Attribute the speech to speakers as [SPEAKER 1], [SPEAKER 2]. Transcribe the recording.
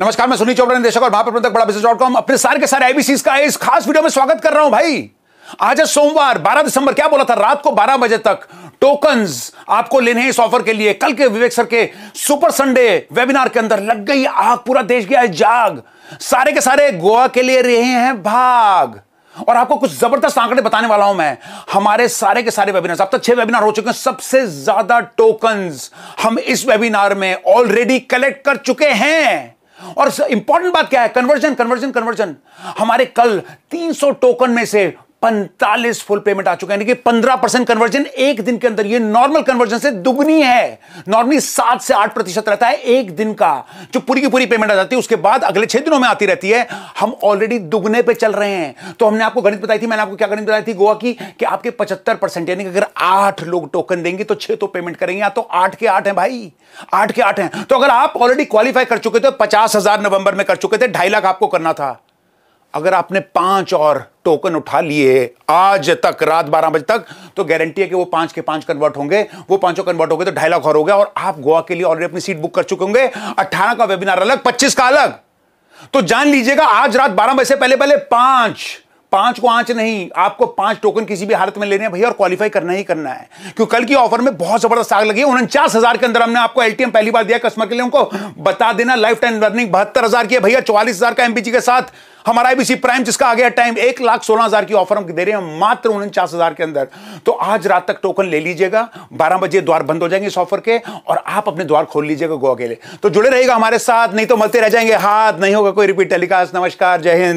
[SPEAKER 1] नमस्कार मैं सुनील चौबड़ा निदेशक और महाप्रबंधक बड़ा बिजनेस डॉट कॉम अपने सारे के सारे आईबीसी का इस खास वीडियो में स्वागत कर रहा हूं भाई आज है सोमवार 12 दिसंबर क्या बोला था रात को 12 बजे तक टोकन्स आपको लेने हैं इस ऑफर के लिए कल के विवेक सर के सुपर संडे वेबिनार के अंदर लग गई आग पूरा देश गया है जाग सारे के सारे गोवा के लिए रहे हैं भाग और आपको कुछ जबरदस्त आंकड़े बताने वाला हूं मैं हमारे सारे के सारे वेबिनार अब तक छह वेबिनार हो चुके हैं सबसे ज्यादा टोकन हम इस वेबिनार में ऑलरेडी कलेक्ट कर चुके हैं और इंपॉर्टेंट बात क्या है कन्वर्जन कन्वर्जन कन्वर्जन हमारे कल 300 टोकन में से 45 फुल पेमेंट आ चुका है यानी कि 15 परसेंट कन्वर्जन एक दिन के अंदर ये नॉर्मल कन्वर्जन से दुगनी है नॉर्मली सात से आठ प्रतिशत रहता है एक दिन का जो पूरी की पूरी पेमेंट आ जाती है उसके बाद अगले छह दिनों में आती रहती है हम ऑलरेडी दुगने पे चल रहे हैं तो हमने आपको गणित बताई थी मैंने आपको क्या गणित बताई थी गोवा की कि आपके पचहत्तर यानी कि अगर आठ लोग टोकन देंगे तो छह तो पेमेंट करेंगे तो आठ के आठ है भाई आठ के आठ है तो अगर आप ऑलरेडी क्वालिफाई कर चुके थे पचास नवंबर में कर चुके थे ढाई लाख आपको करना था अगर आपने पांच और टोकन उठा लिए आज तक रात बारह बजे तक तो गारंटी है कि वो पांच के पांच कन्वर्ट होंगे वो पांचों कन्वर्ट हो गए तो ढाई लाख और हो गया और आप गोवा के लिए ऑलरेडी अपनी सीट बुक कर चुके होंगे अट्ठारह का वेबिनार अलग पच्चीस का अलग तो जान लीजिएगा आज रात बारह बजे से पहले पहले पांच पांच को आंच नहीं आपको पांच टोकन किसी भी हालत में लेने हैं भैया और क्वालिफाई करना ही करना है क्योंकि कल की ऑफर में बहुत जबरदस्त आग लगी है उनचास हजार के अंदर हमने आपको एलटीएम पहली बार दिया कस्टमर के लिए उनको बता देना लाइफ टाइम लर्निंग बहत्तर हजार की है भैया चौवालीस हजार का एमपीजी के साथ हमारा आईबीसी प्राइम जिसका आ गया टाइम एक लाख सोलह हजार की ऑफर हम दे रहे हैं मात्र उनचास हजार के अंदर तो आज रात तक टोकन ले लीजिएगा बारह बजे द्वार बंद हो जाएंगे इस ऑफर के और आप अपने द्वार खोल लीजिएगा गोवा के लिए तो जुड़े रहेगा हमारे साथ नहीं तो मलते रह जाएंगे हाथ नहीं होगा कोई रिपीट टेलीकास्ट नमस्कार जय हिंद